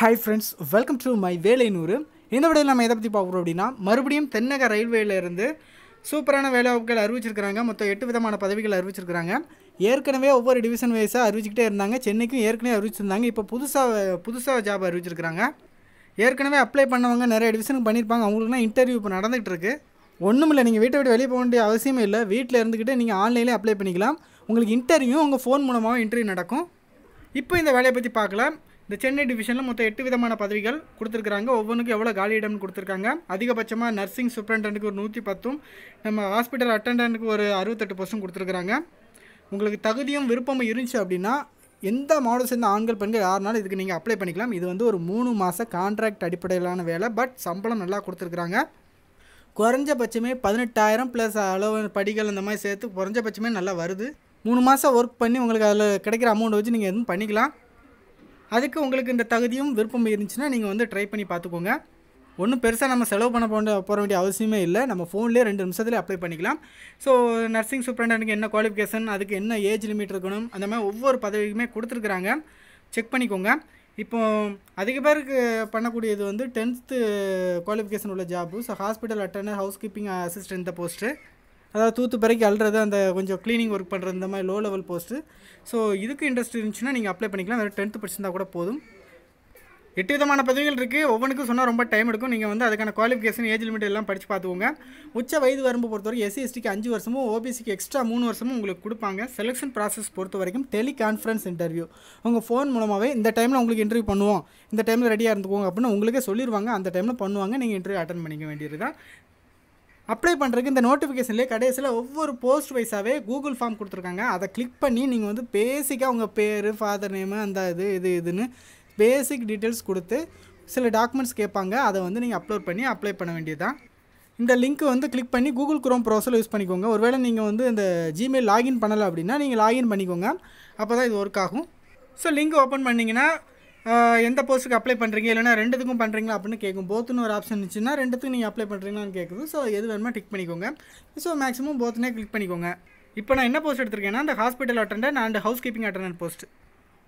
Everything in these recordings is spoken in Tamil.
hi friends welcome to my வேலை நூறு இந்த விடையில் நம்ம எதை பற்றி பார்க்குறோம் அப்படின்னா மறுபடியும் தென்னக ரயில்வேலேருந்து சூப்பரான வேலைவாய்ப்புகள் அறிவிச்சிருக்கிறாங்க மொத்தம் எட்டு விதமான பதவிகள் அறிவிச்சிருக்கிறாங்க ஏற்கனவே ஒவ்வொரு டிவிஷன் வைஸாக அறிவிச்சிக்கிட்டே இருந்தாங்க சென்னைக்கும் ஏற்கனவே அறிவிச்சிருந்தாங்க இப்போ புதுசாக புதுசாக ஜாப் அறிவிச்சிருக்கிறாங்க ஏற்கனவே அப்ளை பண்ணவங்க நிறைய டிவிஷனுக்கு பண்ணியிருப்பாங்க அவங்களுக்குலாம் இன்டர்வியூ இப்போ நடந்துகிட்டு இருக்குது ஒன்றும் இல்லை நீங்கள் வீட்டை விட்டு வெளியே போக வேண்டிய அவசியமே இல்லை வீட்டில் இருந்துக்கிட்டு நீங்கள் ஆன்லைனில் அப்ளை பண்ணிக்கலாம் உங்களுக்கு இன்டர்வியூ உங்கள் ஃபோன் மூலமாகவும் இன்டர்வியூ நடக்கும் இப்போ இந்த வேலையை பற்றி பார்க்கலாம் இந்த சென்னை டிவிஷனில் மொத்தம் எட்டு விதமான பதவிகள் கொடுத்துருக்குறாங்க ஒவ்வொன்றுக்கும் எவ்வளோ காலி இடம்னு கொடுத்துருக்காங்க அதிகபட்சமாக நர்சிங் சூப்பரண்டனுக்கு ஒரு நூற்றி பத்தும் நம்ம ஹாஸ்பிட்டல் அட்டண்டனுக்கு ஒரு அறுபத்தெட்டு பர்சன்ட் கொடுத்துருக்குறாங்க உங்களுக்கு தகுதியும் விருப்பமும் இருந்துச்சு அப்படின்னா எந்த மாடல் சேர்ந்த ஆண்கள் பெண்கள் யாருனாலும் இதுக்கு நீங்கள் அப்ளை பண்ணிக்கலாம் இது வந்து ஒரு மூணு மாத கான்ட்ராக்ட் அடிப்படையிலான வேலை பட் சம்பளம் நல்லா கொடுத்துருக்குறாங்க குறைஞ்சபட்சமே பதினெட்டாயிரம் ப்ளஸ் அளவு படிகள் அந்த மாதிரி சேர்த்து குறைஞ்சபட்சமே நல்லா வருது மூணு மாதம் ஒர்க் பண்ணி உங்களுக்கு அதில் கிடைக்கிற அமௌண்ட் வச்சு நீங்கள் எதுவும் பண்ணிக்கலாம் அதுக்கு உங்களுக்கு இந்த தகுதியும் விருப்பம் இருந்துச்சுன்னா நீங்கள் வந்து ட்ரை பண்ணி பார்த்துக்கோங்க ஒன்றும் பெருசாக நம்ம செலவு பண்ண போன போக வேண்டிய அவசியமே இல்லை நம்ம ஃபோன்லேயே ரெண்டு நிமிஷத்தில் அப்ளை பண்ணிக்கலாம் ஸோ நர்சிங் சூப்பரண்டனுக்கு என்ன குவாலிஃபிகேஷன் அதுக்கு என்ன ஏஜ் லிமிட் இருக்கணும் அந்த மாதிரி ஒவ்வொரு பதவிக்குமே கொடுத்துருக்குறாங்க செக் பண்ணிக்கோங்க இப்போ அதிக பேருக்கு பண்ணக்கூடியது வந்து டென்த்து குவாலிஃபிகேஷன் உள்ள ஜாபு ஸோ ஹாஸ்பிட்டல் அட்டன் ஹவுஸ் கீப்பிங் அசிஸ்டன்ட் இந்த போஸ்ட்டு அதாவது தூத்து பிறகு அல்றது அந்த கொஞ்சம் க்ளீனிங் ஒர்க் பண்ணுற இந்த மாதிரி லோ லெவல் போஸ்ட்டு ஸோ இதுக்கு இன்ட்ரெஸ்ட் இருந்துச்சுன்னா நீங்கள் அப்ளை பண்ணிக்கலாம் வெறும் டென்த்து படிச்சிருந்தால் கூட போதும் எட்டு விதமான பதவிகள் இருக்குது ஒவ்வொன்றுக்கும் சொன்னால் ரொம்ப டைம் எடுக்கும் நீங்கள் வந்து அதுக்கான குவாலிஃபிகேஷன் ஏஜ் லிமிட் எல்லாம் படித்து பார்த்துக்கோங்க உச்ச வயது வரம்பு பொறுத்தவரைக்கும் எஸ்சி எஸ்டிக்கு அஞ்சு வருஷமும் ஓபிசிக்கு எக்ஸ்ட்ரா மூணு வருஷமும் உங்களுக்கு கொடுப்பாங்க செலெக்ஷன் ப்ராசஸ் பொறுத்த வரைக்கும் டெலி கான்ஃபரன்ஸ் இன்டர்வியூ உங்கள் ஃபோன் மூலமாகவே இந்த டைமில் உங்களுக்கு இன்டர்வியூ பண்ணுவோம் இந்த டைமில் ரெடியாக இருந்துக்கோங்க அப்படின்னு உங்களுக்கே சொல்லிடுவாங்க அந்த டைமில் பண்ணுவாங்க நீங்கள் இன்டர்வியூ அட்டன் பண்ணிக்க வேண்டியது தான் அப்ளை பண்ணுறதுக்கு இந்த நோட்டிஃபிகேஷன்லேயே கடைசியில் ஒவ்வொரு போஸ்ட் வைஸாகவே கூகுள் ஃபார்ம் கொடுத்துருக்காங்க அதை கிளிக் பண்ணி நீங்கள் வந்து பேசிக்காக உங்கள் பேர் ஃபாதர் நேமு அந்த இது இது இதுன்னு பேசிக் டீட்டெயில்ஸ் கொடுத்து சில டாக்குமெண்ட்ஸ் கேட்பாங்க அதை வந்து நீங்கள் அப்லோட் பண்ணி அப்ளை பண்ண வேண்டியதுதான் இந்த லிங்க்கு வந்து கிளிக் பண்ணி கூகுள் குரோம் ப்ரௌசரில் யூஸ் பண்ணிக்கோங்க ஒருவேளை நீங்கள் வந்து இந்த ஜிமெயில் லாகின் பண்ணலை அப்படின்னா நீங்கள் லாகின் பண்ணிக்கோங்க அப்போ தான் இது ஒர்க் ஆகும் ஸோ லிங்க் ஓப்பன் பண்ணிங்கன்னா எந்த போஸ்ட்டுக்கு அப்ளை பண்ணுறீங்க இல்லைனா ரெண்டுத்துக்கும் பண்ணுறீங்களா அப்படின்னு கேட்கும் போத்துன்னு ஒரு ஆப்ஷன் இருந்துச்சுன்னா ரெண்டுத்துக்கும் நீங்கள் அப்ளை பண்ணுறீங்களான்னு கேட்குது ஸோ எது வேணுமோ டிக் பண்ணிக்கோங்க ஸோ மேக்ஸிமம் போத்துனே கிளிக் பண்ணிக்கோங்க இப்போ நான் என்ன போஸ்ட் எடுத்திருக்கேன்னா அந்த hospital attendant and housekeeping attendant post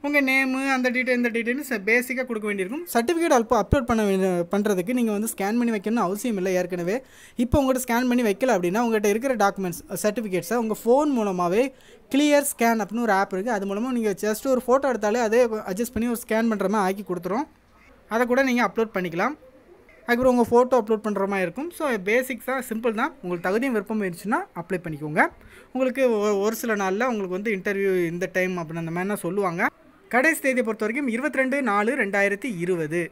உங்கள் நேமு அந்த டீட்டெயில் இந்த ச பேசிக்காக கொடுக்க வேண்டியிருக்கும் சர்டிஃபிகேட் அல்போ அப்லோட் பண்ண பண்ணுறதுக்கு நீங்கள் வந்து ஸ்கேன் பண்ணி வைக்கணும்னு அவசியம் இல்லை ஏற்கனவே இப்போ உங்கள்கிட்ட ஸ்கேன் பண்ணி வைக்கல அப்படின்னா உங்கள்கிட்ட இருக்கிற டாக்குமெண்ட்ஸ் சர்டிஃபிகேட்ஸை உங்கள் ஃபோன் மூலமாகவே கிளியர் ஸ்கேன் அப்படின்னு ஒரு ஆப் இருக்குது அது மூலமாக நீங்கள் ஜஸ்ட் ஒரு ஃபோட்டோ எடுத்தாலே அதே அட்ஜஸ்ட் பண்ணி ஒரு ஸ்கேன் பண்ணுற மாதிரி ஆக்கி கொடுத்துரும் அதை கூட நீங்கள் அப்லோட் பண்ணிக்கலாம் அதுக்கப்புறம் உங்கள் ஃபோட்டோ அப்லோட் பண்ணுற மாதிரி இருக்கும் ஸோ பேசிக்ஸ் தான் சிம்பிள் தான் உங்களுக்கு தகுதியும் விருப்பம் இருந்துச்சுன்னா அப்ளை பண்ணிக்கோங்க உங்களுக்கு ஒரு சில நாளில் உங்களுக்கு வந்து இன்டர்வியூ இந்த டைம் அப்படின்னு அந்த மாதிரிலாம் சொல்லுவாங்க கடைசி தேதியை பொறுத்த வரைக்கும் இருபத்தி ரெண்டு நாலு ரெண்டாயிரத்தி இருபது